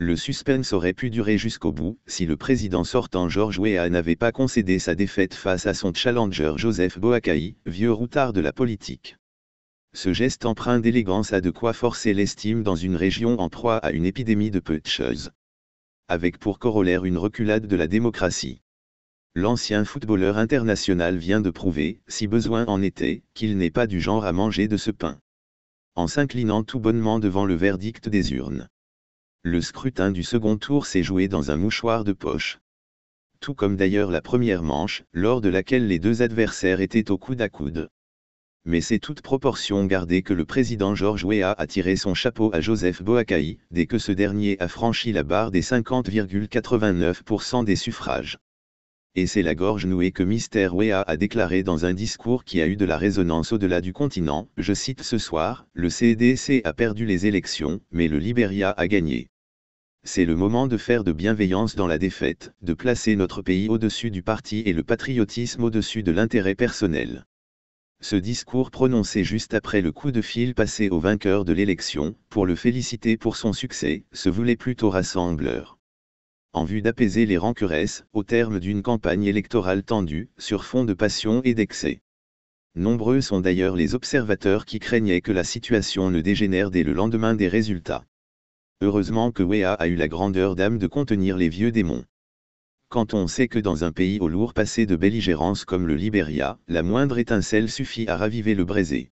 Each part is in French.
Le suspense aurait pu durer jusqu'au bout si le président sortant George Weah n'avait pas concédé sa défaite face à son challenger Joseph Boakai, vieux routard de la politique. Ce geste empreint d'élégance a de quoi forcer l'estime dans une région en proie à une épidémie de peu de choses. Avec pour corollaire une reculade de la démocratie. L'ancien footballeur international vient de prouver, si besoin en était, qu'il n'est pas du genre à manger de ce pain. En s'inclinant tout bonnement devant le verdict des urnes. Le scrutin du second tour s'est joué dans un mouchoir de poche. Tout comme d'ailleurs la première manche, lors de laquelle les deux adversaires étaient au coude à coude. Mais c'est toute proportion gardée que le président George Weah a tiré son chapeau à Joseph Boakai, dès que ce dernier a franchi la barre des 50,89% des suffrages et c'est la gorge nouée que Mister Wea a déclaré dans un discours qui a eu de la résonance au-delà du continent. Je cite ce soir, le CDC a perdu les élections, mais le Liberia a gagné c'est le moment de faire de bienveillance dans la défaite, de placer notre pays au-dessus du parti et le patriotisme au-dessus de l'intérêt personnel. Ce discours prononcé juste après le coup de fil passé au vainqueur de l'élection, pour le féliciter pour son succès, se voulait plutôt rassembleur. En vue d'apaiser les rancœurs, au terme d'une campagne électorale tendue, sur fond de passion et d'excès. Nombreux sont d'ailleurs les observateurs qui craignaient que la situation ne dégénère dès le lendemain des résultats. Heureusement que Wea a eu la grandeur d'âme de contenir les vieux démons. Quand on sait que dans un pays au lourd passé de belligérance comme le Liberia, la moindre étincelle suffit à raviver le brésil.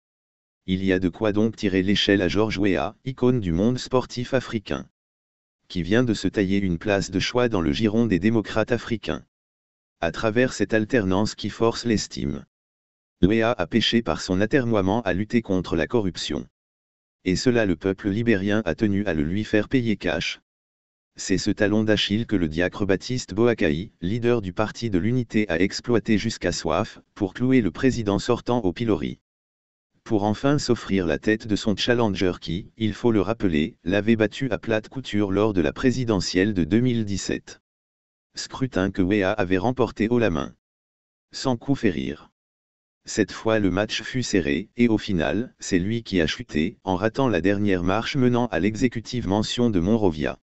Il y a de quoi donc tirer l'échelle à George Wea, icône du monde sportif africain. Qui vient de se tailler une place de choix dans le giron des démocrates africains. À travers cette alternance qui force l'estime. Wea a pêché par son atermoiement à lutter contre la corruption et cela le peuple libérien a tenu à le lui faire payer cash. C'est ce talon d'Achille que le diacre Baptiste Boakai, leader du Parti de l'Unité a exploité jusqu'à soif, pour clouer le président sortant au pilori. Pour enfin s'offrir la tête de son challenger qui, il faut le rappeler, l'avait battu à plate couture lors de la présidentielle de 2017. Scrutin que Wea avait remporté haut la main. Sans coup rire. Cette fois le match fut serré, et au final, c'est lui qui a chuté, en ratant la dernière marche menant à l'exécutive mention de Monrovia.